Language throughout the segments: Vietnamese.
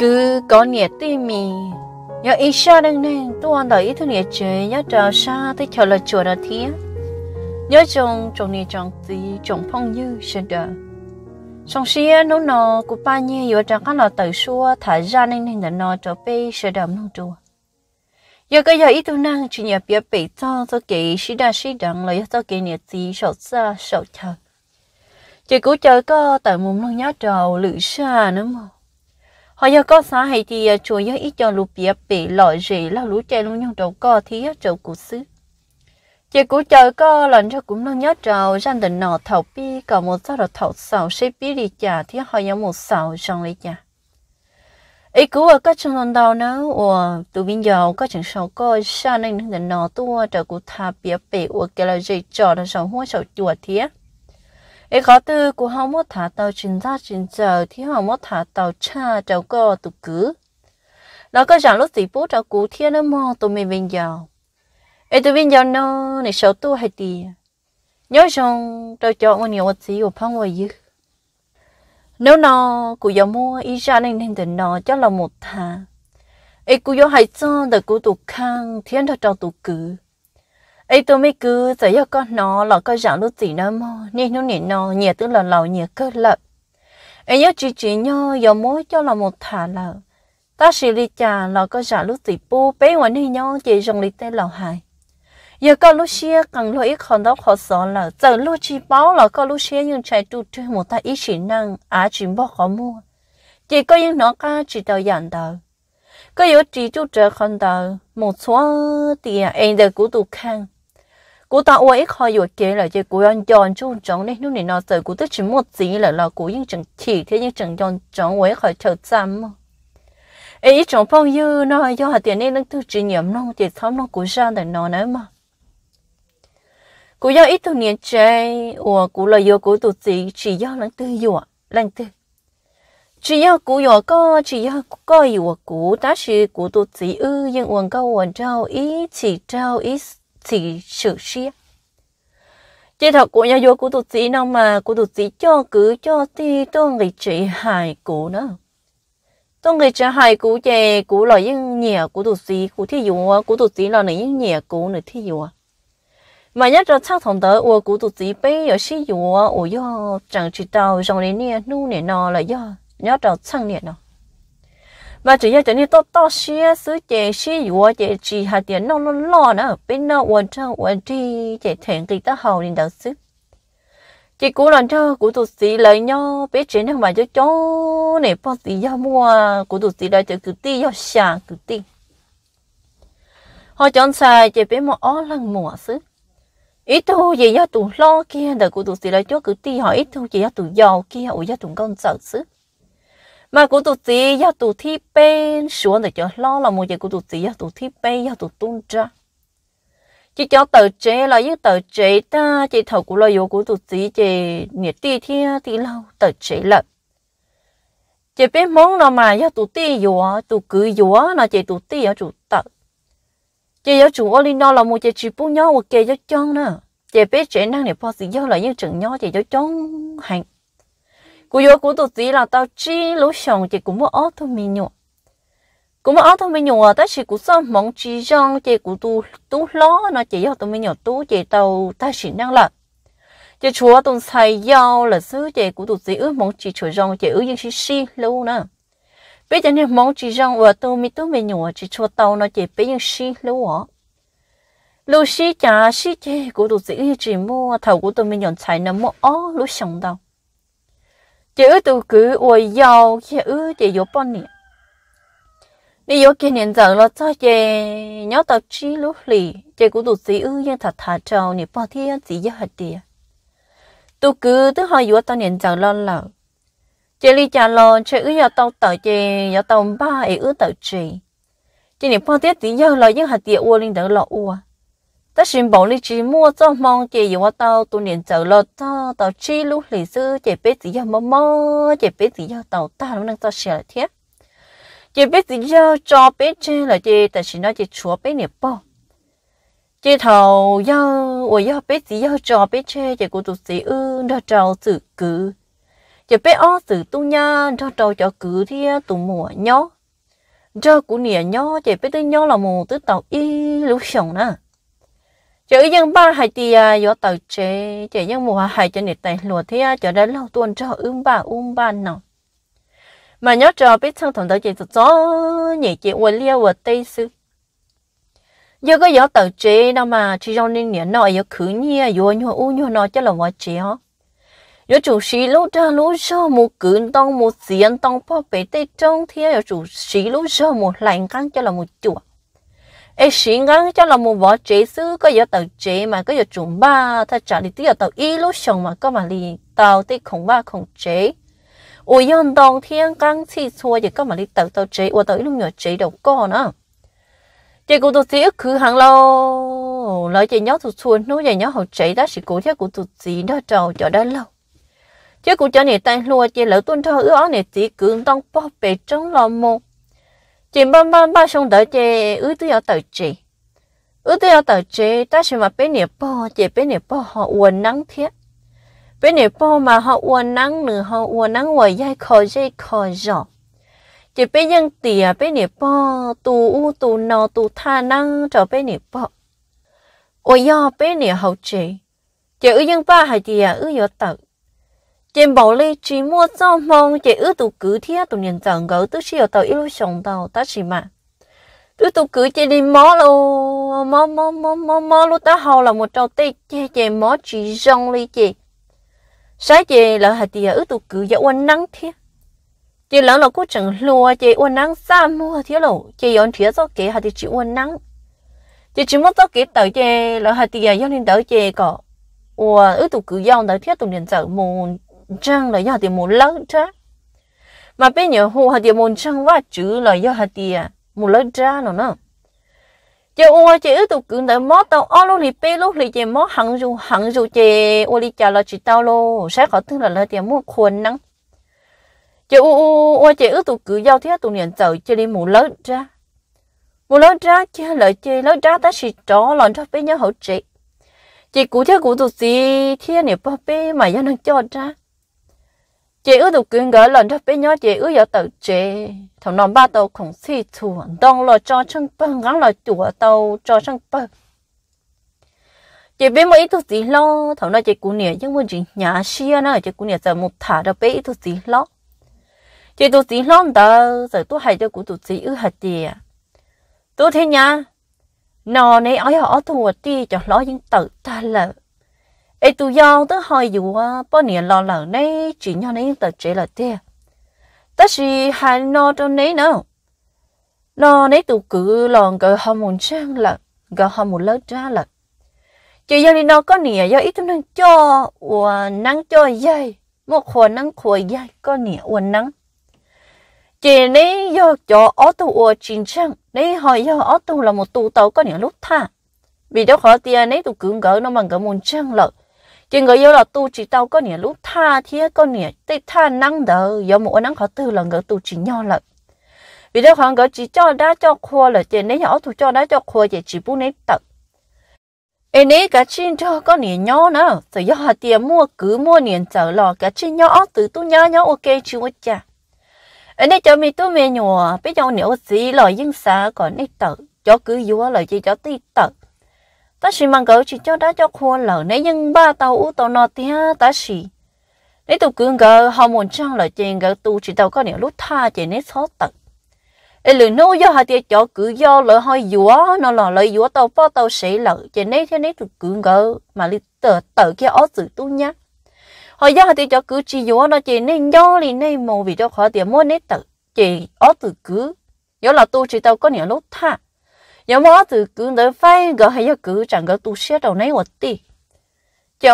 cứ có nhẹ tì mì nhớ ít xa đang nên tôi ăn đợi ít thứ nhẹ chế nhớ chờ xa tới chờ là chùa đó thía nhớ chồng chồng nhẹ chồng tí chồng phong như sẽ đỡ song xia nó nó của ba nhẹ vừa chẳng có nó tự xua thả ra nên nên nó cho bê sẽ đầm nó chùa giờ cái giờ ít tôi năng chỉ nhớ biết bị cho tôi kỹ sĩ đa sĩ đằng lời cho kỹ nhẹ tí sầu xa sầu chờ chỉ cố chờ có tại muốn nó nhớ trầu lữ xa nữa mà họ giờ có xã hay thì chủ yếu ít cho lũ bia bị lọ rỉ là lũ trẻ luôn nhung đầu co thì chỗ cũ xứ chị cũ trời co lần cho cũng lo nhớ trâu rằng tình nọ thầu bi cả một sao là thầu sầu sẽ bi đi chả thì họ giờ một sầu trong lấy chả ý cụ ở các trường lần đầu nữa và từ bây giờ các trường sầu co sao nên tình nọ tua trâu cụ thà bia bị và cái là gì trò là sầu hoa sầu chuột thiệt cái khó tư của họ muốn thả tàu chính ra chính giờ thì họ muốn thả tàu cha cháu có tụ cứ nó có rằng lúc gì bố cháu cú thiên nó mò tụi mình bên giờ ấy tụi bên giờ nó này sáu tuổi hay tì nhớ rằng cháu cho ông nhiều gì của phong ngoài dư nếu nó cụ giờ mua ý ra nên nên tình nó cho là một thà ấy cụ giờ hay cho được cụ tụ khang thiên thật cho tụ cứ ấy tôi mới cứ thấy giờ con nó là có dạng lúc gì nó mò nên nó nỉ nó nhẹ tức là lầu nhẹ cơ lợ ấy nhớ chỉ chỉ nhớ giờ mỗi cho là một thả lợ ta xử lý chà là có dạng lúc gì bu bé ngoài này nhớ chỉ dùng lý tên lầu hài giờ có lúc xia cần lo ít còn đó khó sợ là giờ lúc chỉ báo là có lúc xia nhưng chạy tu trên một ta ít chỉ năng á chỉ bỏ khó mua chỉ có những nó ca chỉ đầu dạng đầu có yếu chỉ chú trở còn đầu một số tiền anh đời của tụt khang cú ta ôi ít hơi kia là chỉ cú ăn giòn chung chống đấy lúc này nó tới cú tức chỉ một tí là là cú yên chẳng chỉ thế nhưng chẳng giòn chống ấy khỏi chờ chăm ấy chẳng phong như nó do hạt tiền nên đang tự chỉ nhầm thì thắm nó cú ra để nó nữa mà cú do ít thằng niên chơi ủa cú là do cú tụt gì chỉ do lăng tư dùa lăng tư chỉ do cú dùa có chỉ do có dùa cú ta chỉ cú tụt gì ư nhưng uống câu uống trao ý chỉ trao ý chỉ sự xia chỉ thật của nhà vô của tụt sĩ nào mà của tụt sĩ cho cứ cho thì cho người chị hài cũ nữa tôi người chị hài cũ chè cũ là những nhà của tụt sĩ của thi dụ của tụt sĩ là những nhà cũ người thi dụ mà nhất là sau thằng tới của của tụt sĩ bây giờ sử dụng ủa do chẳng chỉ tàu trong đến nè nu nè nọ là do nhớ tàu sang nè nọ và chỉ cho nên to to xia xứ chè xí yếu chè chỉ hạt tiền nó nó lo nữa bên nó quần trâu quần chi chè thèn kỳ ta hầu đến đầu xứ chỉ cố làm cho cụ tụt sĩ lấy nhau biết chế nó mà cho chó này bao xí giao mua cũ tụt sĩ lại cho cứ ti giao xả cứ ti họ chọn xài chè bé mà ó lăng mùa xứ ít thu gì nhau tụ lo kia đời cụ tụt sĩ lại cho cứ ti họ ít thu gì nhau tụ giàu kia ủi nhau tụ con sợ xứ mà cụ tụt gì do tụt thi bên xuống để cho lo là một giờ cụ tụt gì do tụt thi bên do tụt tung ra chỉ cho tờ chế là những tờ chế ta chỉ thầu của lo yếu của tụt gì chỉ nhiệt ti thi thì lâu tờ chế là chỉ biết món nào mà do tụt ti yếu tụt cứ yếu là chỉ tụt ti yếu tụt tờ chỉ yếu chủ ở nó là một chỉ chỉ bún nhau một kê cho chong nè chỉ biết chế năng để phò gì do là những trường nhau chỉ cho chống hành cú vô cú tụt tí là tao chi lú xong chỉ cũng mua ớt thôi mình nhổ cũng mua ớt thôi mình nhổ ta chỉ cú xong mong chi rong chỉ cú tu tu ló nó chỉ cho tụi mình nhổ tu chỉ tao ta chỉ năng là chỉ chúa tụi sai dao là xứ chỉ cú tụt tí ước mong chỉ chúa rong chỉ ước những chi si lú nè, bây giờ nên mong chỉ rong và tụi mình tụi mình nhổ chỉ chúa tao nó chỉ bây những si lú ở lú si chả si chỉ cú tụt tí chỉ mua thầu của tụi mình nhổ xài nó mua ớt lú xong đâu chỉ ở tụ cứ ôi giàu chỉ ước chỉ yếu bao nhiêu nếu yếu kia niệm giờ lo cho chị nhớ tập chi lúc lì chị cũng tụ sĩ ư nhưng thật thà trâu nếu bao thiên chỉ yếu hạt địa tôi cứ tức họ yếu tao niệm giờ lo lợ chị đi trả lo chị ư yếu tao tờ chị yếu tao ba ấy ư tờ chị chị nếu bao thiên chỉ yếu lo nhưng hạt địa ua linh đỡ lo ua tất nhiên bảo lý chỉ mua cho mong chị yêu tao tu niệm trở lọt cho tao chi lúc lý sư chị biết gì giờ mơ mơ chị biết gì giờ tao ta lúc đang tao xẻ lại chị biết gì giờ cho biết trên là chị tại chỉ nói chị chúa biết niệm bao chị thầu giờ ôi giờ biết gì giờ cho biết trên chị cũng tụt sĩ ư đã trào sự cứ chị biết ó sự tu nha đã trào cho cứ thì tụ mùa nhó cho cũng niệm nhó chị biết tới nhó là mù tới tàu y lúc sống nè chữ dân ba hai thì do tàu chế chữ dân mùa hai cho nền tài lụa thì cho đến lâu tuần cho ưng ba ung ba nào mà nhớ cho biết thằng thằng tàu chế tụt gió nhảy chị quên liêu ở tây sư do cái gió tàu chế đâu mà chỉ trong nên nhớ nói giờ khứ nhia vô nhua u nhua nói cho là vợ chế hả giờ chủ sĩ lú ra lú sơ một cứng tông một diện tông bao bể tây trong thì do chủ sĩ lú sơ một lạnh căng cho là một chuột ấy xí ngang cho là một vỏ chế sư có giờ tàu chế mà có giờ chuẩn ba ta trả đi tiêu tàu y lúc xong mà có mà đi tàu thì không ba không chế ủa yên đồng thiên căng chi xua giờ có mà đi tàu tàu chế ủa tàu y lúc nhỏ chế đâu có nữa chị của tôi xí cứ hàng lâu lấy chị nhóc tụt xuôi nú vậy nhóc học chế đó chỉ cố thế của tôi xí đó trầu cho đã lâu chứ của cho này tay lùa chị lỡ tuân thơ ước này chỉ cứ tông bóp bể trong lòng một chỉ bông bông bông xong đỡ chị ứ tôi ở tới chị ứ tôi ở tới chị ta sẽ mà bên nè bò chị bên nè bò họ uốn nắng thiết bên nè bò mà họ uốn nắng nữa họ uốn nắng ngoài dây khò dây khò giỏ chỉ bên nhân tỉa bên nè bò tù u tù nò tù tha năng cho bên nè bò ôi do bên nè hậu chị chị ứ nhân ba hai chị à ứ ở tới trên bộ lý chỉ mua cho mong chỉ ước tụ cử thiết tụ nhận tận gấu tức chỉ ở tàu ít lúc sống tàu ta chỉ mà tụ tụ cử chỉ đi mó lô mó mó mó mó mó lúc ta hầu là một trâu tê chê chê mó chỉ rong lý chê sáng chê là hạt tìa ước tụ cử dạ uân nắng thiết chỉ lỡ là cô chẳng lùa chỉ uân nắng xa mua thiết lộ chê yón thiết do kế hạt chỉ uân nắng chê chỉ muốn cho kế tàu chê là hạt tìa yón lên tàu chê có ủa ước tụ cử dòng tàu thiết tụ nhận tận mùn chăng là do thì muốn lớn cha mà bây giờ hồ hạt thì muốn chăng và chữ là do hạt thì à, muốn lớn trăng nó nữa chị ua chị ước tụ cứng tới mót tàu ô lô lì bê lô lì chị mót hàng dù hàng dù chị ô lì chả là chỉ tao lô sẽ có thương là là tiền mua khuôn năng chị ua ua ua ước tụ cứ giao thiết tụ niệm tàu chị đi muốn lớn ra muốn lớn ra chị lời chị lớn ra ta chỉ chó lòn cho bé nhớ hậu chị chị cụ thiết cụ tụ gì thiên này bơ bê mà dân đang cho cha chị ước được quyền gỡ lần thấp bé nhỏ chị ước giờ tự chị thằng non ba tàu không si thua đông lo cho chân băng gắn lo chùa tàu cho chân băng chị biết mấy tụ gì lo thằng nói chị cũng nhẹ nhưng mà chị nhà xia nó chị cũng nhẹ giờ một thả được bé tụ gì lo chị tụ gì lo đó giờ tôi hay cho cũng tụ gì ư hạt gì tôi thế nha nó này ở họ thua đi cho nó những tự ta lợi ai tụ giao tới hỏi dù à bao nhiêu lo lỡ này chỉ nhau này tờ chế là thế ta chỉ hai nó trong này nữa nó này tụ cứ lòng cái hầm muốn trang là cái hầm muốn lớn ra là chỉ do này nó có nhiều do ít năng cho và năng cho dây một khối năng khối dây có nhiều và năng chỉ này do cho ở tụ ở chính trang này hỏi do ở tụ là một tụ tàu có nỉa lúc tha, vì đó khó tiền này tụ cứ gỡ nó bằng cái muốn trang lợi chỉ người yêu là tu chỉ tao có nghĩa lúc tha thế có nghĩa tê tha năng đỡ do một năng khó tư là người tu chỉ nhau lận vì đó khoảng người chỉ cho đã cho khoa là chỉ nếu nhỏ tu cho đã cho khoa chỉ chỉ bu nấy tật em nấy cả chim cho có nghĩa nhỏ nữa rồi do họ tiền mua cứ mua niệm trở lò cả chim nhỏ từ tu nhỏ nhỏ ok chứ quá chả em nấy cho mình tu mẹ nhỏ bây giờ nếu gì là yên xa còn nấy tật cho cứ yếu là chỉ cho tê tật ta chỉ mang gấu chỉ cho đã cho khuôn lở nấy nhưng ba tàu u tàu nọ thì ta chỉ nếu tụ cường gờ họ muốn trang là trên gờ tụ chỉ tàu có nhiều lúc tha chỉ nấy xót tật ấy lửa nô do họ tiệt cho cứ do lỡ hơi dúa nó là lỡ dúa tàu bao tàu sĩ lỡ chỉ nấy thế nấy tụ cường gờ mà lì tờ tờ kia ó sự tu nhá họ do họ tiệt cho cứ chỉ dúa nó chỉ nấy do lì nấy mồ vì cho khó tiệt mua nấy tờ chỉ ó tự cứ do là tụ chỉ tàu có nhiều lúc tha 有冇自己的飞个还要个整个都写到那我的。就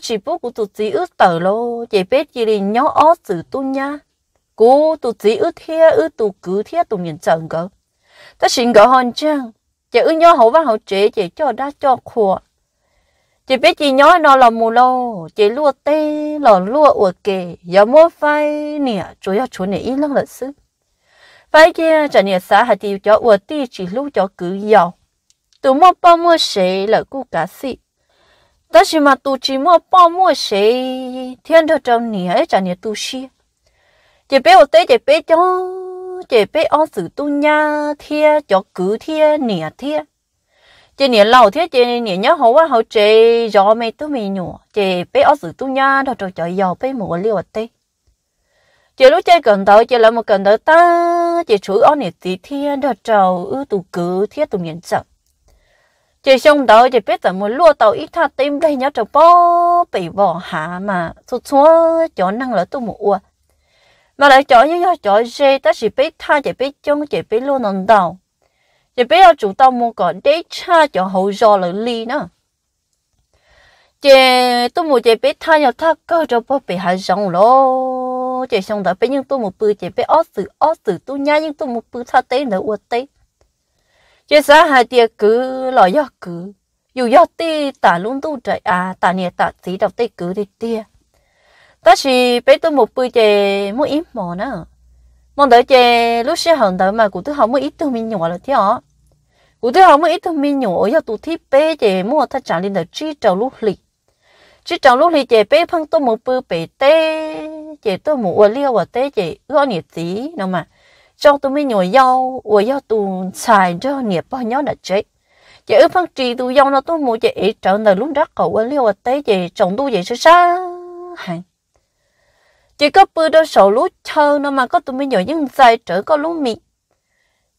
只不过自己一头咯，也别只哩鸟二自多呀。cô tụ chỉ ư thia ư tụ cứ thia tụ miền trần cơ ta xin gỡ hòn trang chỉ ư hậu văn hậu chế chỉ cho đã cho khua chỉ biết chỉ nhớ nó là mù lô chỉ lúa tê lò lúa uột kề giờ mua phai nè chủ yếu chủ nè ít lắm lợi sức bây giờ trở nên xã hạt tiêu cho ở địa chỉ lúc cho cứ giàu tụi mua bao mua là cô cá sĩ đó là mà tụi chỉ mua bao thiên thơ trong nhỉ trở nên tu sĩ chỉ biết ở đây chỉ biết chỉ biết ông sử tu nha thiên cho cứ thiên nhỉ thiên chỉ nhỉ lâu thiên chỉ nhỉ nhớ hậu á hậu chỉ do mấy tụi mình chỉ biết ông sử tu nha đó rồi cho giàu biết mua liều ở chỉ lúc chơi cần tới chỉ là một cần tới ta chỉ chú ông này tí thiên đã trầu ư tụ cứ thiết tụ miền sợ chỉ xong tới chỉ biết rằng một lúa tàu ít tha tim đây nhá trầu bó bị bỏ hạ mà số xuống chỗ năng lỡ tụ một uа mà lại chỗ như chỗ gì ta chỉ biết tha chỉ biết chung chỉ biết luôn nồng đầu chỉ biết là chủ tàu mua còn để cha chỗ hậu giò lỡ ly nữa chỉ tôi mua chỉ biết tha nhau tha cơ cho bó bị hạ rộng rồi mua chơi xong đó bây nhưng tôi một bự chơi bây ót xử ót xử tôi nhá nhưng tôi một bự thao tế nữa uất tế chơi sáng hai tia cứ lo gió cứ dù gió tê tả luôn tu trời à tả nè tả xí đọc tê cứ đi tia ta chỉ bây tôi một bự chơi mua ít mò nữa mong đợi chơi lúc xe hòn đợi mà cụ tôi học mua ít tôi mình nhỏ rồi thế ạ cụ tôi học mua ít tôi mình nhỏ ở giờ tụi thi bé chơi mua ta chẳng lên được chi trầu lúc lịch chỉ trong lúc thì chị bé phăng tôi một bữa bé té chị tôi một uống liêu và té chị ưa nhiệt tí nó mà trong tôi mới nhồi dâu uống dâu tù xài cho nhiệt bao nhiêu là chết chị ước phăng trì tù dâu nó tôi một chị ấy trở nên lúc rắc cậu uống liêu và té chị chồng tôi vậy sao sao chị có bữa đó sầu lúa chờ nó mà có tôi mới nhỏ những dài trở có lúc mì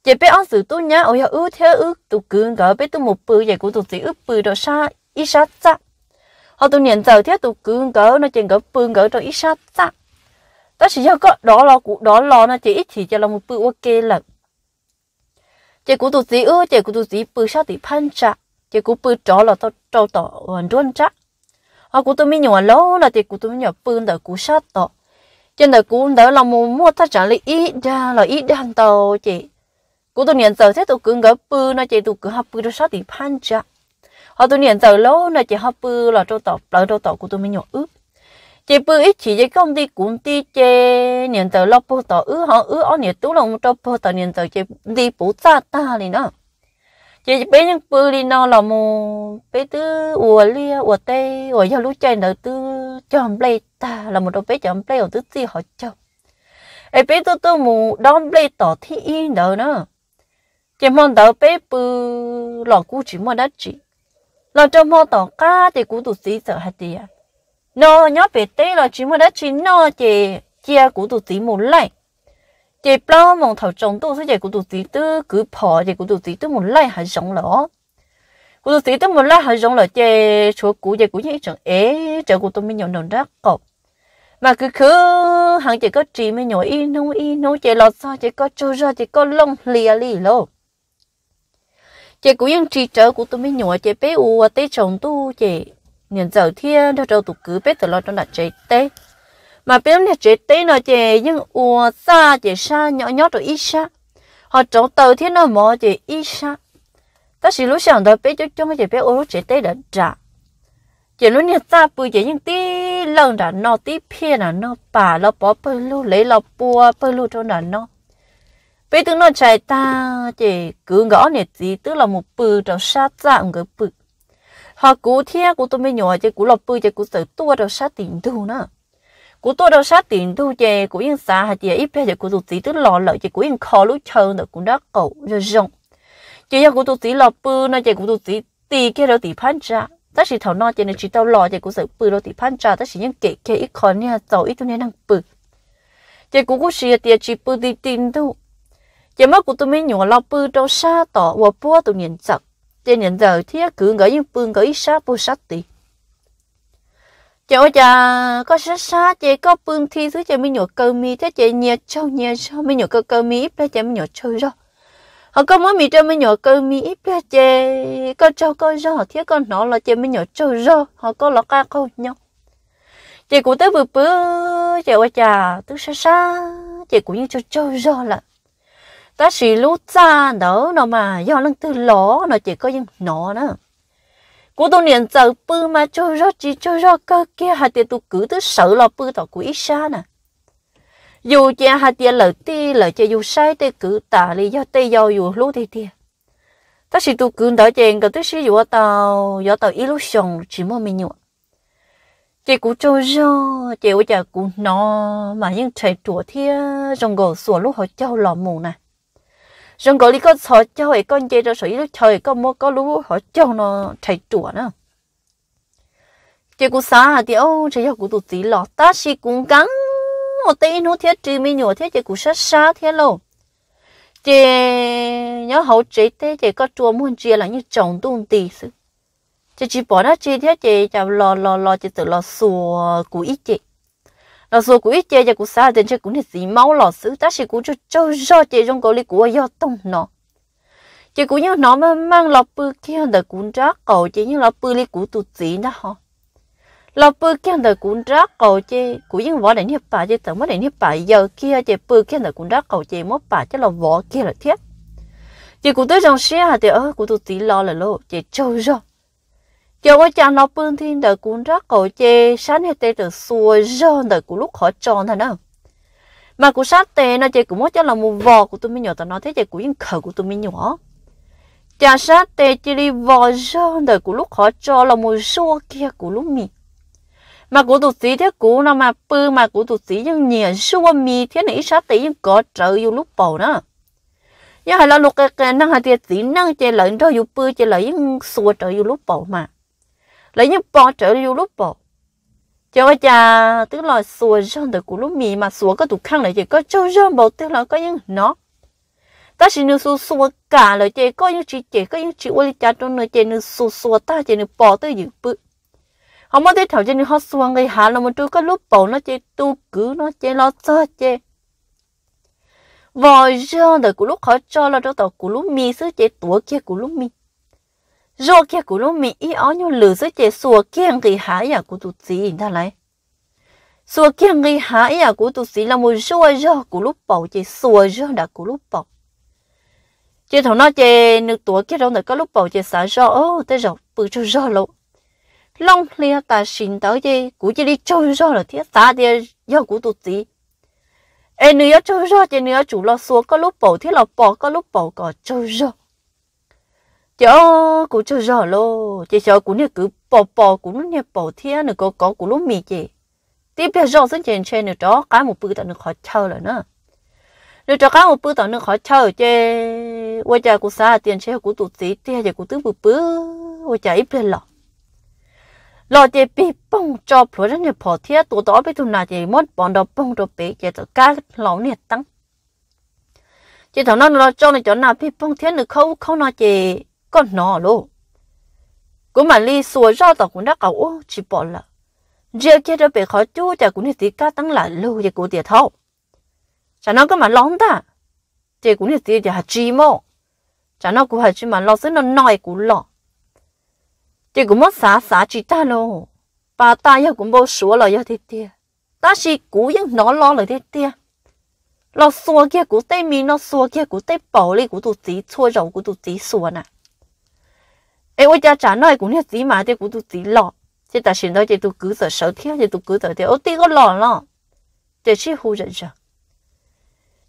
chị bé ăn sữa tôi nhá ở nhà ư thế ư tụi cứ gỡ biết tôi một bữa vậy của tôi chỉ ư bữa đó xa ít xa xa họ tụ niệm giờ thiết tụ cứ cỡ nó chỉ gỡ bưng gỡ trong ít sát ta ta chỉ cho có đó lo cụ đó lo nó chỉ ít chỉ cho là một bự ok là chỉ cụ tụ gì ư chỉ cụ tụ gì bự sát thì phân chả chỉ cụ bự chó là tao cho tỏ hoàn toàn chả họ cụ tụ mi nhỏ lâu là chỉ cụ tụ mi nhỏ bưng đỡ cụ sát tỏ trên đời cụ đỡ là một mua ta trả lại ít ra là ít đàn tàu chỉ cụ tụ niệm giờ thiết tụ cứ gỡ bự nó chỉ tụ cứ học bự đó sát thì phân chả họ tụi niệm tờ lố là chỉ họ bư là trâu tọt là trâu tọt của tôi mới nhỏ ướp chỉ bư ít chỉ với công ty cũng ti chê niệm tờ lo bố tọt ứ họ ứ ở niệm tú lòng trâu bố tọt niệm tờ chỉ đi bố cha ta liền đó chỉ bé những bư đi nó là một bé tứ ủa lia ủa tê ủa giao lũ chơi nợ tứ chọn play ta là một đôi bé chọn play ở tứ gì họ chọn ai bé tứ tứ mù đón play tỏ thi in đó nữa chỉ mong tớ bé bư lọ cú chỉ mong đắt chỉ là cho mô tỏ ca thì cũng tụt xí sợ hạt tiền nó nhớ về tê là chỉ mới đã chỉ nó chỉ chia à, cũng tụt xí một lại chỉ bao mong thầu trồng tu sẽ chỉ cũng tụt xí tư cứ bỏ chỉ cũng tụt xí tư một lại hay giống lỡ cũng tụt xí tư một lại hay giống lỡ chỉ chỗ cũ chỉ cũng như chẳng ế chỗ cũng tôi mới nhận đồng rác cọp mà cứ cứ hàng chỉ có chỉ mới nhỏ y nô y nô chỉ lọt sao chỉ có chỗ ra chỉ có lông lìa lì lô chị cũng những trì trở của tôi mới nhổ chị bé u và tê chồng tu chị nhận giờ thiên theo đâu tôi cứ bé từ lo cho là chị tê mà bé nhà chị tê nó chị nhưng u xa chị xa nhỏ nhỏ rồi ít xa họ chỗ tàu thiên nó mò chị ít xa ta chỉ lúc sáng đó bé cho chúng chị bé u lúc chị tê đã trả chị lúc nhà ta bùi chị những tí lần đã nó tí phe là nó bà nó bỏ bơ lu lấy nó bùa bơ lu cho nó nó bây giờ nó chạy ta chỉ cứ gõ nè gì tức là một bự trong sát ra một cái bự họ cú thiên cú tôi mới nhỏ chứ cú lọc bự chứ cú sợ tua trong sát tiền thu nữa cú tua trong sát tiền thu chứ cú yên xa hay chứ ít bây chứ cú tụt gì tức lọ lợi chứ cú yên khó lúc chờ được cú đã cậu rồi rộng chỉ cho cú tụt gì lọc bự nó chứ cú tụt gì tì kia đó tì phan ra ta chỉ thầu nó chứ nên chỉ tao lọ chứ cú sợ bự đó tì phan ra ta chỉ những kệ kia ít khó nha tàu ít tôi nên năng bự chứ cú cú xì tiệt chỉ bự đi tiền thu giờ mất của tôi mới nhổ lau bư trong xa tỏ và búa tôi nhận chặt trên nhận giờ thiết cứ gửi những bương gửi xa bù sát tì chỗ cha có sát xa chị có bương thi thứ chị mới nhổ cơ mi thế chị nhẹ trâu nhẹ trâu mới nhổ cơ cơ mi ít là chị mới nhổ trâu rồi họ có mỗi mì cho mới nhổ cơ mi ít là chị có trâu có rau họ con nó là chị mới nhổ trâu rồi họ có lọ ca câu nhau chị cũng tới vừa bữa chị ơi chà tức xa xa chị cũng như trâu trâu rồi là ta chỉ lú cha đó nó mà do lưng tư lỏ nó chỉ có những nó nữa cú tôi niệm giờ bư mà cho rõ chỉ cho rõ cơ kia hạt tiền tôi cứ tới sợ lo bư tỏ quỷ xa nè dù chị hạt tiền lợi ti lợi chị dù sai tê cứ tả lý do tê do dù lú thì tiền ta chỉ tôi cứ đỡ chèn cái thứ sử dụng tàu do tàu illusion chỉ mua mình nhựa chị cũng cho rõ chỉ cũng chả cũng nó mà những thầy chùa thiên trong gò sủa lúc họ cho lò mù này rong có lý có sợ cho ấy con chơi rồi sợ lúc chơi có mua có lú họ cho nó chạy chùa nữa chơi cú xa thì ô chơi cho cú tụt tí lọ ta chỉ cũng cắn một tí nó thiết trừ mi nhổ thiết chơi cú sát xa thiết lô chơi nhớ hậu chơi thế chơi có chùa muốn chơi là như chồng tuôn tì sự chơi chỉ bỏ đó chơi thiết chơi chào lò lò lò chơi tự lò xùa cú ít chơi nó số của ít giờ của xa đến chơi cũng thì gì máu lọ xứ ta sẽ của cho cho cho chơi trong cổ lý của do tông nó chơi của như nó mà mang lọ kia đời cũng rác cổ chơi như lọ bự lý của tụt gì họ lọ kia đời cũng rác cổ chơi của những võ đến hiệp bà chơi tưởng mất đến hiệp bà giờ kia chơi bự kia đời cũng rác cổ chơi mất bà chứ là võ kia là thiết chơi của tới trong xe thì ơ của tụt gì lo là lô chơi trâu rồi giờ có chàng nó bươn thiên đời cũng rất cổ chê sáng hết tê được xua do đời của lúc họ tròn thôi nữa mà cũng sát tê nó chê cũng mất cho là một vò của tôi mình nhỏ tao nói thế chê cũng những khờ của tôi mình nhỏ chả sát tê chỉ đi vò do đời của lúc họ cho là một xua kia của lúc mình mà của tụt sĩ thế cũ nó mà bư mà của tụt sĩ nhưng nhiều xua mi thế này sát tê nhưng có trợ yêu lúc bầu đó nhưng hay là lúc cái cái năng hay tiệt sĩ năng chơi lợi đó yêu bư chơi lợi nhưng xua trợ yêu lúc bầu mà lấy như bò trở đi lúc bò cho cái cha tức là xua rơm từ của lúc mì mà xua có tụ khăn lại chỉ có châu rơm bò tức là có những nó ta chỉ nên xua xua cả lại chỉ có những chỉ chỉ có những chị quay cha trong nơi chỉ nên xua xua ta chỉ nên bò tới dự bự không có thấy thảo trên họ xua người hà là một chú cái lúc bầu nó chỉ tu cứ nó chỉ lo cho chơi vòi rơm từ của lúc họ cho là cho tàu của lúc mì xứ chỉ tuổi kia của lúc mì rồi kia của lúc mình ý ó nhau lử dưới chế sùa kiêng gì há ya à của tụt gì ta lại sùa kiêng gì há ya à của tụt sĩ là một rồi rồi của lúc bầu chế sùa rồi đã của lúc bầu chế thằng nó chế nước tuổi kia đâu nữa có lúc bầu chế xả rồi ô tới rồi bự cho rồi lộ long lia ta xin tới chế của chế đi chơi rồi là thiết xả thì do của tụt sĩ em nữa chơi rồi chế nữa chủ lo sùa có lúc bầu thiết là bầu có lúc bầu có chơi rồi chỗ cũng cho rõ lô chỉ cho cũng như cứ bò bò cũng nó nhà bò thiên nữa có có cũng lúa mì chị tiếp theo rõ sinh trên trên nữa đó cái một bữa tao được khó chờ rồi nữa nữa cho cái một bữa tao được khó chờ chứ ôi cha cụ xa tiền xe cụ tụt xí, tia giờ cụ tứ bự bự ôi cha ít lên lọ lọ chị bị bông cho phụ ra nhà bò thiên tụt đó bị tụt nào chị mất bọn đó bông đó bị chị tự cá lọ nhà tăng chị thằng nó nó cho nó cho nào bị bông thiên được khâu khâu nó chị con nó luôn. Cô mà li xua ra tao cũng đã cầu ô chỉ bỏ lỡ. Giờ kia đã bị khó chú chả cũng như tí cá tăng lại lưu cho cô tiệt thâu. Chả nó có mà lóng ta. Chị cũng như tí chả chi mô. Chả nó cũng hả chi mà lo xứ nó nói cũng lọ. Chị cũng mất xá xá chỉ ta lô. Bà ta yêu cũng bố sủa lời yêu tiệt tiệt. Ta chỉ cố gắng nó lo lời tiệt tiệt. Lo xua kia cũng tay mi nó xua kia cũng tay bảo lý của tụi tí chua rộng của tụi tí xua nè. 哎，我家长那股那芝麻的股都低了，这但是那这都股子少天，这都股子的，我低个老了，这是胡人上。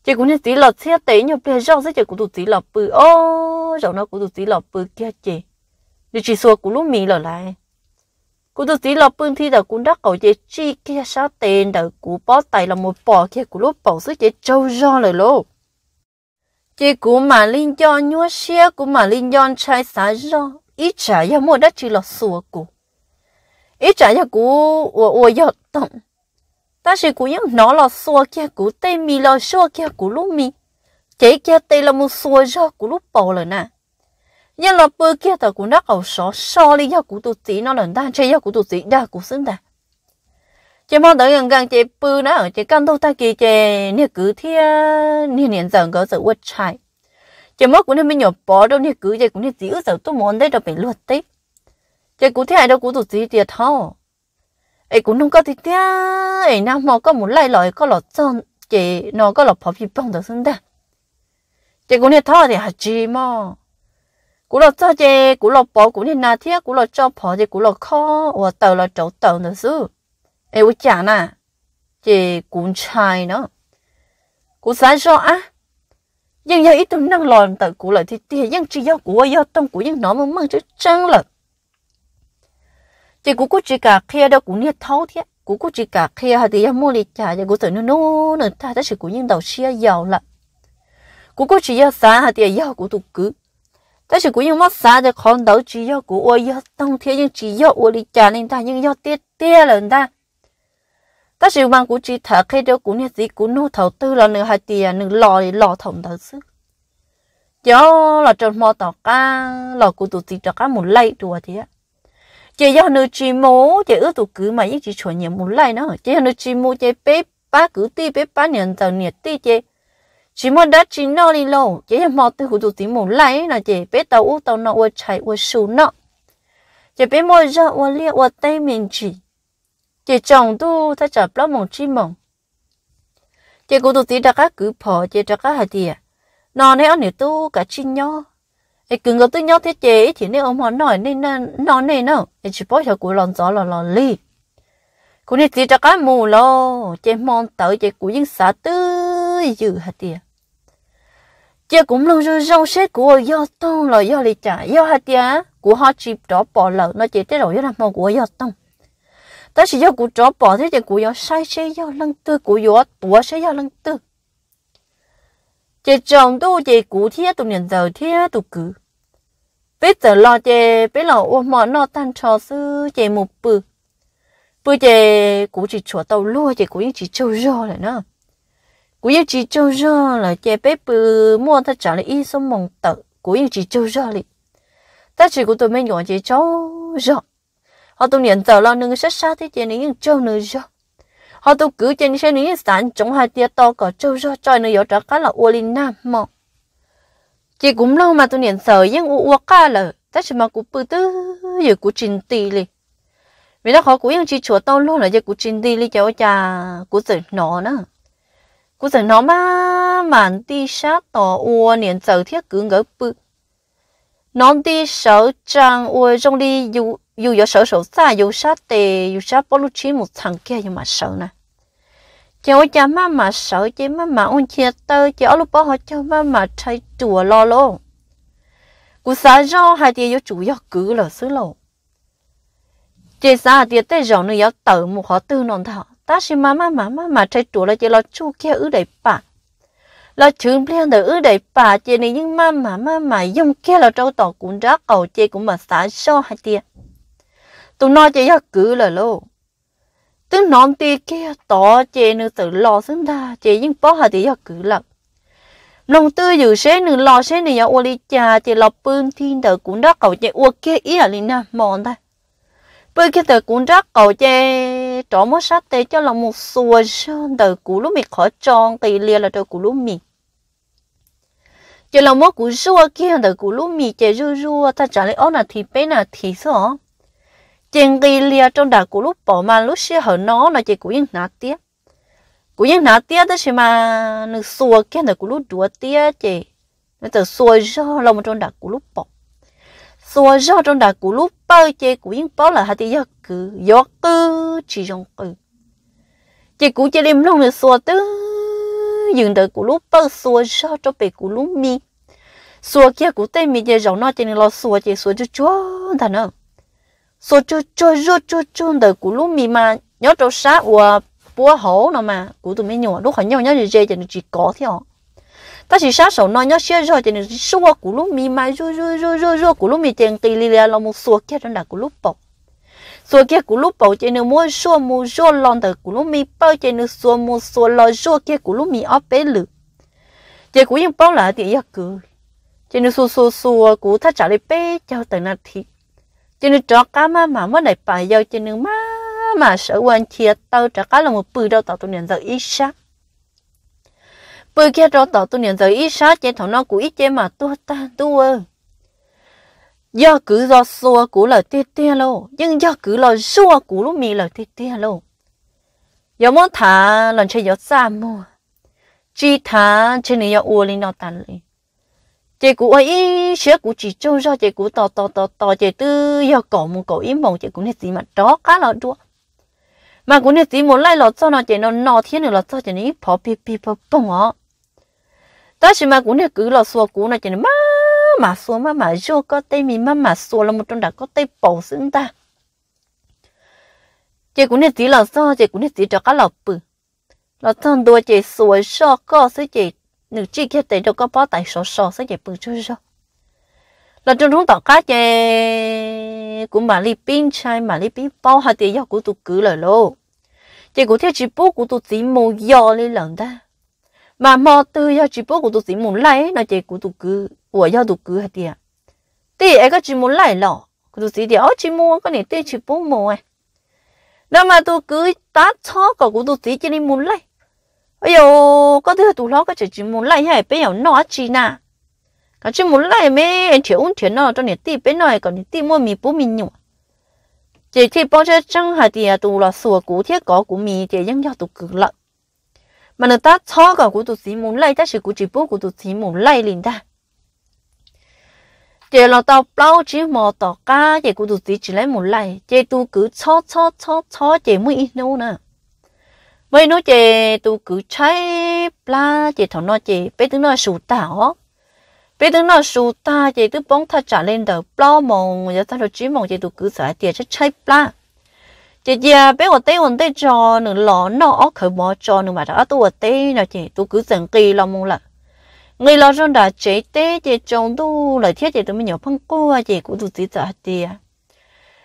这股那低了，这低你别绕，这股都低了不哦，绕那股都低了不给这，你只说股路迷了来。cô tôi tí là bưng thi đầu cũng đã cầu chế chi kia sao tiền đầu cú bỏ tay là một bỏ kia cú lúc bỏ sức chế trâu do lời lô chế cú mà linh do nhua xe cú mà linh do trai xá do ít trả yêu mua đất chỉ là sủa cụ ít trả yêu cụ ủa ủa yêu tổng ta chỉ cụ những nó là sủa kia cụ tây mi là sủa kia cụ lúc mi chế kia tây là một sủa cho cụ lúc bầu rồi nè nhưng là bữa kia ta cũng nó cầu sọ so đi yêu cụ tụt tí nó lần ta chơi yêu cụ tụt tí đa cụ xứng đà chỉ mong tới gần gần chế bữa nó ở chế căn đâu ta kia chế nè cứ thiên nè nè dần có sự uất chạy chỉ mất cũng nên mình nhỏ bỏ đâu thì cứ vậy cũng nên giữ sợ tôi muốn đấy đâu bị luật đấy chỉ cũng thế đâu cũng được gì thiệt thôi ấy cũng không có thì thế ấy nào mà có muốn lại lại có lọt chân chỉ nó có lọt phập bị bông được xong đã chỉ cũng nên thôi thì hạt gì mà cũng lọt cho chị cũng lọt bỏ cũng nên nà thế cũng lọt cho bỏ chị cũng lọt khó và tàu là chỗ tàu được chứ ấy cũng chả nè chị cũng trai nữa cũng sáng cho á nhưng giờ ít tụng năng lòn tại của lại thì thì dân chỉ dân của dân tông của dân nó mà mang chứ trăng là thì của cô chỉ cả kia đó cũng như thấu thế của cô chỉ cả kia thì dân mua lịch trả thì của tự nó nó nó ta ta chỉ của dân đầu xe giàu là của cô chỉ dân xã thì dân của tụ cứ ta chỉ của dân mất xã thì còn đầu chỉ dân của dân tông thế dân chỉ dân của lịch trả nên ta nhưng dân tiết tiết là ta ta chỉ mang cũng chỉ thở khi đó cũng như gì cũng nô thầu tư là nửa hai tiền nửa lò lò thòng thầu sức cho là trộn mò tỏ cá lò cũng tụt gì cho cá một lây đùa thế chỉ do nửa chỉ mố chỉ ước tụt cứ mà chỉ chuẩn nhiều một lây nữa chỉ do nửa chỉ mố chỉ bếp ba cứ ti bếp ba nhận tàu nhiệt ti chỉ chỉ mò đất chỉ nô đi lâu chỉ do mò từ hụt tụt tí một lây là chỉ bếp tàu u tàu nọ u chạy u sù nọ chỉ bếp mò ra u lia u tây miền chỉ chị chồng tu ta chập lắm mong chi mong chị cũng tu tí đã các cứ phò chị cho các hạt tiền nó nè ông nè tu cả chi nhau ấy cứ ngồi tu nhau thế chị thì nên ông họ nói nên nó nè nó ấy chỉ bỏ cho cụ lòn gió lòn lòn li cụ nè tí đã các mù lo chị mong tới chị cũng yên xả tư dữ hạt tiền chị cũng luôn rồi rau xét của do tông là do lịch trả do hạt tiền của họ chỉ đó bỏ lợn nó chỉ thế rồi đó mà của do tông 但是要古找宝这些古要晒晒要冷的古要多晒要冷的。这长度这古天都年头天都古，别走了这别老我嘛那单超市这木不，不这古只戳到路这古也只走绕了呢，古也只走绕了这别不莫他找了一身蒙头，古也只走绕了，但是古都没用这走绕。họ tu niệm tờ lo nương sát sát thì chỉ những châu nữ rồi họ tu cứ chỉ những những sản chống hai tia to có châu rồi trời nữa yếu trở cá là uo linh nam mà chỉ cũng lâu mà tu niệm sợ nhưng uo uo cá là ta chỉ mà cũng bự tư giờ cũng chín tỷ li vì nó họ chỉ chùa to luôn là giờ cũng chín tỷ li cho cha cũng sợ nó nữa cũng sợ nó mà màn đi sát tỏ uo niệm sợ thiết cứ ngỡ bự nó đi sợ trang uo trong đi dụ dù giờ sợ sợ xa dù xa tề dù xa bó lúc chí một thằng kia nhưng mà sợ nè chị ôi cha má mà sợ chị má mà ông chia tơ chị ở lúc bó họ cho má mà chạy chùa lo lô cú xa rô hai tia yếu chủ yếu cứ lỡ xứ lộ chị xa tia tê rộng nữa yếu tờ một họ tư non thọ ta xì má má má má mà chạy chùa là chỉ lo chu kia ứ đầy bạc là trường liên đời ứ đầy bà chị này nhưng má má má mà dùng kia là trâu tỏ cũng rác cầu chị cũng mà xả rô hai tia tụi nó chỉ giấc cứ là lô tụi nó tì kia tỏ chê nữ tự lo xứng ta chê nhưng bó hà thì giấc cứ lặng nông tư dự xế nữ lo xế nữ yếu lý cha chê lo bươn thiên tờ cũng đó cầu chê ua kia ý là linh nà mòn ta bươn kia tờ cũng đã cầu chê trỏ mất sát tê cho là một xùa sơn tờ cũ lúc mì khỏi tròn tì lia là tờ cũ lúc mì chỉ là mỗi cú rùa kia là cú lúc mì chỉ rùa rùa ta trả lại ôn là thì bé là thì sao chèn ghi lia trong đà của lúc bỏ mà lúc xưa hở nó là chỉ của những nát tía của những nát tía đó chỉ mà nó xua cái này của lúc đùa tía chỉ nó tự xua do lòng trong đà của lúc bỏ xua do trong đà của lúc bơ chỉ của những bao là hai tía cứ gió cứ chỉ trong cứ chỉ của chỉ lim lòng là xua tứ dừng đợi của lúc bơ xua do trong bề của lúc mi xua kia của tên mi chỉ rộng nó chỉ lo xua chỉ xua cho chúa thằng nào số cho cho cho cho cho đời của lúc mì mà nhớ trâu sát và búa hổ nào mà của tụi mình nhỏ lúc hồi nhau nhớ gì chơi thì chỉ có thế họ ta chỉ sát sầu nó nhớ xe rồi thì số của lúc mì mà rô rô rô rô rô của lúc mì tiền tì lì là một số kia trong là của lúc bọc số kia của lúc bọc trên đường mua số mua rô lon đời của lúc mì bao trên đường số mua số lo rô kia của lúc mì ấp bể lử chỉ của những bao là tiền giặc cười trên đường số số số của ta trả lại bể cho tận là thịt cho nên cho cá mà mà mới này phải giao cho nên má mà sợ quan chia tao trả cá là một bự đâu tao tu niệm giờ ít sát bự kia đâu tao tu niệm giờ ít sát trên thằng nó cũng ít trên mà tua ta tua do cứ do xua cũ là tê tê lô nhưng do cứ là xua cũ lúc mi là tê tê lô giờ muốn thả lần chơi giờ xa mua chỉ thả trên này giờ uo lên nó tan lên chị cụ ấy sữa cụ chỉ trâu cho chị cụ to to to to chị tư do cổ một cổ im mộng chị cụ này gì mà chó cá lọ đua mà cụ này gì một lại lọ cho nó chị nó nọ thiên nữa lọ cho chị này phò pi pi phò bông ó ta chỉ mà cụ này cứ lọ xua cụ nó chị nó má má xua má má vô có tay mình má má xua là một trong đã có tay bầu xứng ta chị cụ này gì lọ cho chị cụ này gì cho cá lọ bự lọ cho đua chị xua cho có sự chị nữ chỉ kia tới đâu có bỏ tại sổ sổ sẽ dễ bự chút sao là trong chúng ta cá chè cũng mà li pin chai mà li pin bao hạt tiền của tụ cứ lời lô chỉ của theo chỉ bố của tụ chỉ mù do lên lần ta mà mò tư do chỉ bố của tụ chỉ mù lại, nó chỉ của tụ cứ của do tụ cứ hạt tiền tiền ấy có chỉ mù lại lọ của tụ chỉ tiền ở chỉ mua có này tiền chỉ bố mù à nó mà tụ cứ tá chó của tụ chỉ chỉ đi mù 哎呦，có thể tụ lo cái chỉ chỉ muốn lại hay bây giờ nó chỉ nà cái chỉ muốn lại mấy thiếu un thiếu nó cho nên tí bên này còn tí mua mì bún mì nhung chỉ thì bao giờ chẳng hay thì à, tụ lo sủa cú thiết có cú mì chỉ vẫn cho tụ cực lợn mà người ta cho cả cú tụ muốn lại ta chỉ cú chỉ bút muốn lại liền ta chỉ là tao bao chỉ mò tao cá chỉ cú chỉ lấy muốn lại chỉ tụ cứ cho cho cho chỉ mới ít nấu mấy nó chè tu cứ cháy la chè thằng nó chè bé tướng nó sù tao bé tướng nó sù ta chè tướng bóng tha trả lên đầu lo mong giờ thằng được chỉ mong chè tu cứ sợ tiền chết cháy la chè chè bé ở tây ở tây cho nửa lọ nọ khởi mò cho nửa mà đã tu ở tây nào chè tu cứ dần kỳ lo mong là người lo trong đã chế tê chè trong tu lời thiết chè tụi mới nhỏ phăng cô chè cũng tu chỉ sợ tiền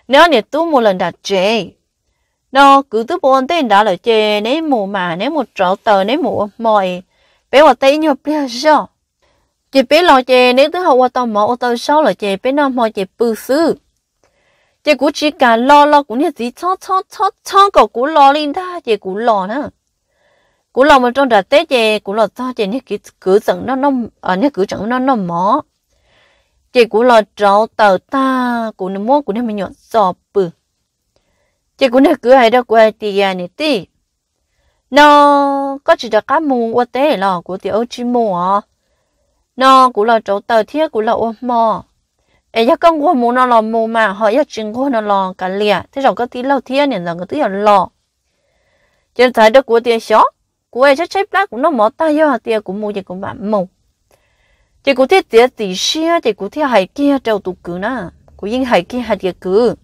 nếu nè tu một lần đã chế đó cứ tức bọn tên đã là chê nấy mù mà nấy một trọ tờ nấy mù mồi, bé vào tay nhau bia sao chị bé lo chê nấy thứ hậu qua tao mỏ ô tao sau là chê bé nó mò chê bự sư chê cũng chỉ cả lo lo cũng như gì chó chó chó chó cậu cũng lo lên ta chê cũng lo nữa cũng lo mà trong đợt tết chê cũng lo cho chê nấy cứ cứ chẳng nó nó ở nấy cứ chẳng nó nó mỏ chê cũng lo trọ tờ ta cũng mua cũng nên mình nhọn sọp bự chỉ cũng là cửa hai đó của thì à nè tí nó có chỉ là cá mù ở tế là của thì ở chim mù à nó cũng là chỗ tờ thiết cũng là ôm mò ấy giờ con của mù nó là mù mà họ giờ chuyện của nó là cả lìa thế rồi có tí lâu thiết này là người tí là lò trên thái đó của tiền xó của ấy chắc chép lá cũng nó mỏ tay do tiền của mù gì cũng bạn mù chỉ cũng thiết tiền tỷ xia chỉ cũng thiết hải kia trâu tụ cử nè cũng yên hải kia hải kia cử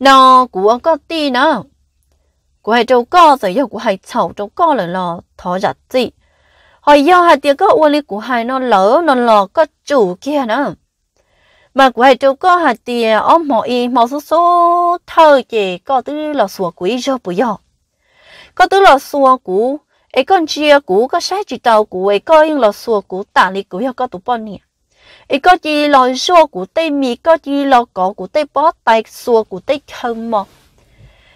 nó cũng ông có ti nữa của hai châu co rồi giờ của hai chậu châu co là lò thọ giật gì hồi giờ hai tiếng có uo lý của hai nó lỡ nó lò có chủ kia nữa mà của hai châu co hai tiếng ông mò y mò số số thơ chỉ có tứ là sủa quý cho bự giờ có tứ là sủa cũ ấy con chia cũ có sai chỉ tàu cũ ấy coi là sủa cũ tản lý cũ giờ có tụ bọn nè 一个字来说古对米，个字来讲古对包带说古对坑么？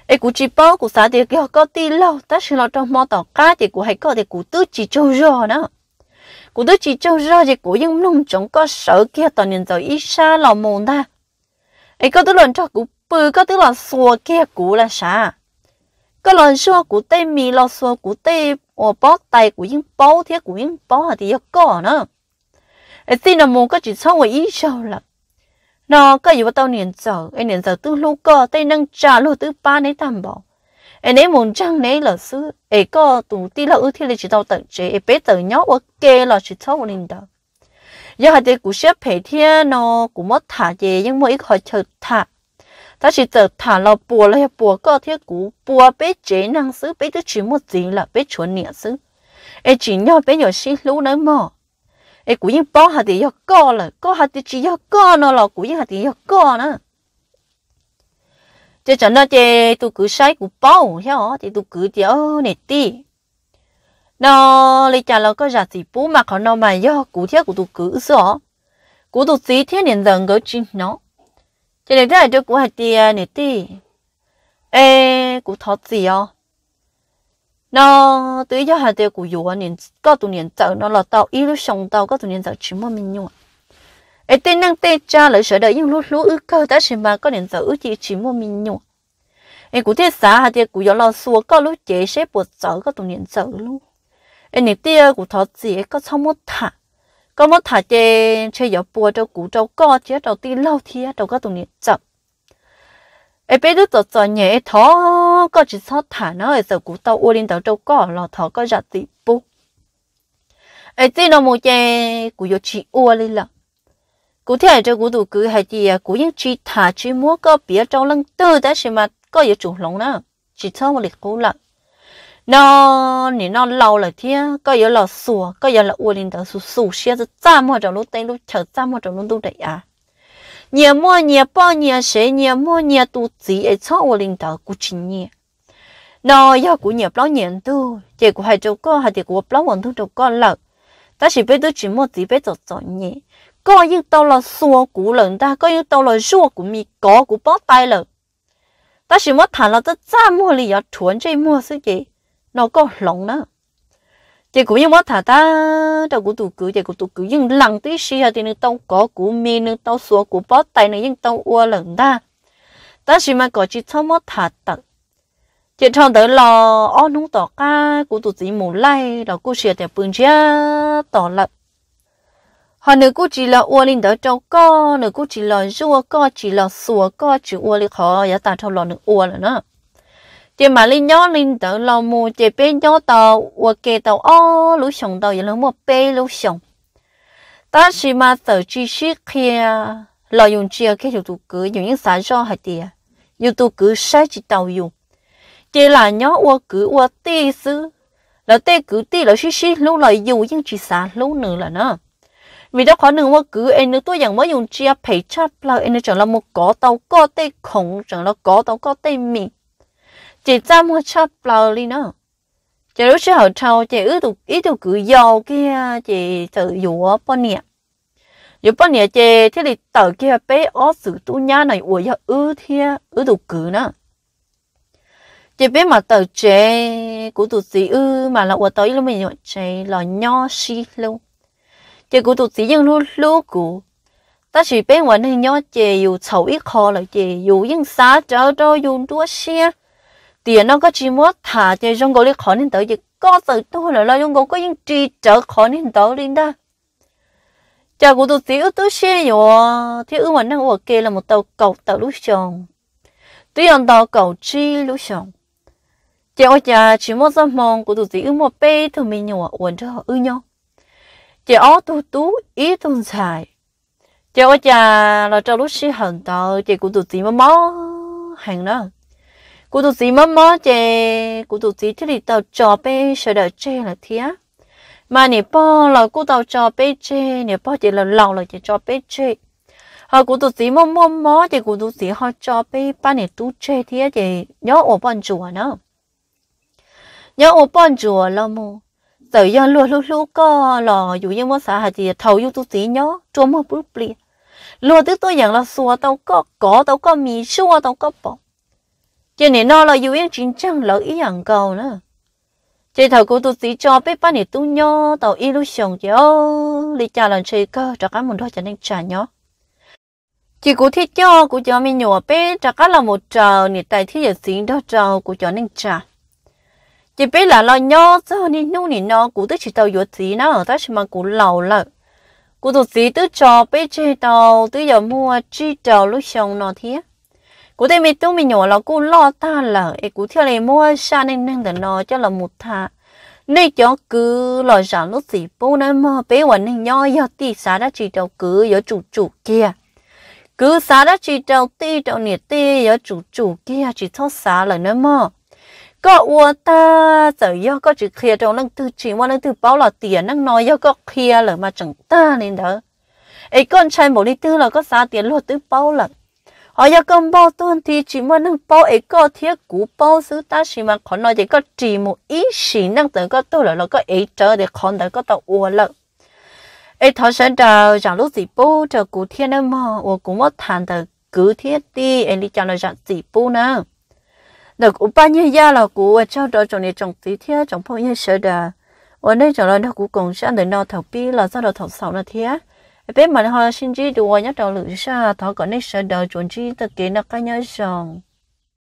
哎，古只包古啥的叫个地老，但是老张毛到家的古还搞的古都只做热呢。古都只做热的古用弄种个手机到人就一下老毛呢。哎，个都乱 cho 古背，个都乱说 kia 古 là 啥？个乱说古对米，老说古对我包带古用包贴古用包的要搞呢。tin là muốn có chỉ xong rồi ít sâu lắm nó có gì bắt tao niệm giờ anh niệm giờ tư lúc cơ tây năng trả lô tư ba nấy tạm bỏ anh ấy muốn chăng nấy là sư em có tụ ti là ư thì là chỉ tao tận chế em bé tự nhóc ở kê là chỉ xong rồi đó giờ hai đứa cũng xếp phải thiên nó cũng mất thả về nhưng mà ít khỏi chờ thả ta chỉ chờ thả là bùa là bùa có thiết cũ bùa bé chế năng sư bé tư chỉ một gì là bé chuẩn niệm sư em chỉ nhau bé nhỏ xin lũ nói mỏ 哎，古人包下的要高了，高下的只要高呢了，古人下的要高呢。这真的这都古晒古包，晓得都古掉那地。nó lấy trả lời có giả gì bố mà còn nó mà do cụ thiết của tụ cử rõ cụ tụ gì thiết nên dần gỡ chín nó cho nên đây cho cụ hạt tiền này ti ê cụ thọ gì ó nó tụi cho hạt tiêu của dù anh có tụi niên tàu nó là tàu ít lúc sống tàu có tụi niên tàu chỉ mà mình nhung ở tên năng tê cha lại sợ đợi những lúc lúc ước cơ đã chỉ mà có niên tàu ước chỉ chỉ mà mình nhung em cũng thế xã hạt tiêu của dù lo xua có lúc chế sẽ buộc sợ có tụi niên tàu luôn em niệm tiêu của thọ gì có xong một thả có một thả chế chơi giờ buộc cho cũ trâu co chế trâu tin lâu thì trâu có tụi niên tàu ấy bây giờ tớ cho nhẹ thó có chỉ sao thả nó ở giờ cú tao uốn lên tao trâu cỏ lò thó có giặt gì bu ấy tí nó mua chè cú yo chỉ uốn lên là cú thế này cho cú tụ cứ hay gì à cú những chỉ thả chỉ mua có bía trong lưng tư đã xem mà có gì chủ lòng nữa chỉ cho một lịch cú lận nó nè lâu là thế có giờ là sủa có giờ là uốn lên tao sủa sủa xe ra mua trong lúc tay lúc chờ ra mua trong lúc đâu à 年末年包年谁年末年都只爱操我领导过去年。nó giờ của nhập lão nhận tu chỉ của hai chỗ con hai thì của lão vẫn thu chỗ con lợn ta chỉ biết tôi chỉ một tí biết chọn chọn nhẹ có những tao là xua của lợn ta có những tao là xua của mì có của bó tay lợn ta chỉ một thằng là tôi ra mua lý do chuẩn chơi mua sự gì nó có lòng nữa chị cũng như mất thà ta đâu cũng tụ cứ chị cũng tụ cứ nhưng lần tí xí thì nó tông có cú mi nó tông xua cú bó tay nó nhưng tông ua lần ta ta chỉ mà có chỉ thơm mất thà tận chị chọn tới lò ó nung tỏ ca cú tụ chỉ mù lai đó cú xìa thì bưng chia tỏ lận họ nữ cú chỉ là ua linh đỡ cho co nữ cú chỉ là xua co chỉ là xua co chỉ ua lên khó ya ta cho lò nữ ua là nữa chị mà linh nhớ linh tự lo mua chị bên nhớ tàu và kê tàu ô lũ sống tàu giờ lũ mua bê lũ sống ta chỉ mà tự chỉ sĩ kia lo dùng chia cái chủ tụ cứ dùng những sản cho hạt tiền dùng tụ cứ sai chỉ tàu dùng chị là nhớ và cứ và tê sư là tê cứ tê là chỉ chỉ lũ lo dùng những chỉ sản lũ nữa là nó vì đó khó nương mà cứ em nữa tôi rằng mới dùng chia phải chắp là em nữa chẳng là một có tàu có tê khổng chẳng là có tàu có tê mình chị ra hoa chắp lò đi nữa chị lúc sau sau chị ứ tụ ý tụ cứ dầu kia chị tự dụ bao nhiêu dù bao nhiêu chị thế thì tờ kia bé ó sự tu nhá này uổng cho ứ thế ứ tụ cứ nữa chị biết mà tờ chế của tục sĩ ư mà là uổng tới lúc mình chế là nho si luôn chị của tục sĩ nhưng luôn lúc của ta chỉ biết uổng thì nho chị dù xấu ít khó là chị dù những xa trở cho dù đua xe tiền nó có chỉ muốn thả cho trong cổ đi khó nên tới gì có sự tôi là lo trong cổ có những trì trở khó nên tới đi đó chả cũng tôi xíu tôi xe nhỏ thì ưu mà năng ở kia là một tàu cầu tàu lúc chồng tuy là tàu cầu chi lúc chồng chả ở nhà chỉ muốn giấc mong của tôi xíu một bê thôi mình nhỏ uốn cho họ ư nhau chả ở tu tú ý tuần xài chả ở nhà là cho lúc xí hận tàu chả cũng tôi xíu mà mó hàng đó cô tu sĩ mơ mơ chè cô tu sĩ thì tàu trò bê sợ đợi chè là thế mà nè po là cô tàu trò bê chè nè po chỉ là lòng là chỉ trò bê chè họ cô tu sĩ mơ mơ mơ chè cụ tụ sĩ họ trò bê ba nè tu chè thế chè nhớ ổ bọn chùa nữa nhớ ổ bọn chùa là mù sợ do lúa lúa lúa có lò dù như mất xã hạt gì thầu yêu tu sĩ nhớ chúa mơ bút bì lúa tức tôi nhận là xua tao có có tao có mì xua tao có bọc chị nè nó là yêu yên chính chẳng lỡ ý hàng cầu nữa chị thầu cô tôi sĩ cho biết ba này tu nhó tàu illusion chứ ô lý trả lần chơi cơ trả cái một thôi cho nên trả nhó chị cố thiết cho cụ cho mình nhỏ bé trả cái là một trò này tại thiết giờ xin đó trò cụ cho nên trả chị biết là lo nhó sao nên nô nè nó cụ tức chỉ tàu yếu gì nó ở ta chỉ mang cụ lầu lợ cụ tôi sĩ tức cho bé chơi tàu tức giờ mua chi tàu lúc xong nó thiết cụ thể mình tôi mình nhỏ là cụ lo ta là ấy cụ theo này mua xa nên nên để lo cho là một thà nơi cho cứ lo giả lúc gì bố nên mà bé vẫn nên nhỏ giờ tí xa đã chỉ đầu cứ giờ chủ chủ kia cứ xa đã chỉ đầu tí đầu nhiệt tí giờ chủ chủ kia chỉ thoát xa là nên mà có ua ta giờ do có chữ kia trong năng tư chỉ qua năng tư báo là tiền năng nói do có kia là mà chẳng ta nên đó ấy con trai một đi tư là có xa tiền luôn tư bao là ở giờ con bao tuần thì chỉ muốn nâng bao ấy có thiết cú bao sự ta chỉ mà còn nói thì có chỉ một ý chỉ nâng tới có tôi là nó có ý trở để còn tới có tàu uo lợ ấy thọ sản đầu chẳng lúc gì bố trở cú thiên nữa mà uo cũng mất thàn tới cứ thiết đi em đi chẳng là chẳng gì bố nữa được cú bao nhiêu gia là cú ở trong đó trong này trong tí thiết trong phong như sợ đà ở đây chẳng là nó cú cũng sẽ để nó thầu bi là sao đó thầu sáu là thiết bên mình họ sinh chỉ đùa nhớ đầu lưỡi xa thọ còn nít sợ đầu chuẩn chỉ tất kỷ nó cái nhớ rằng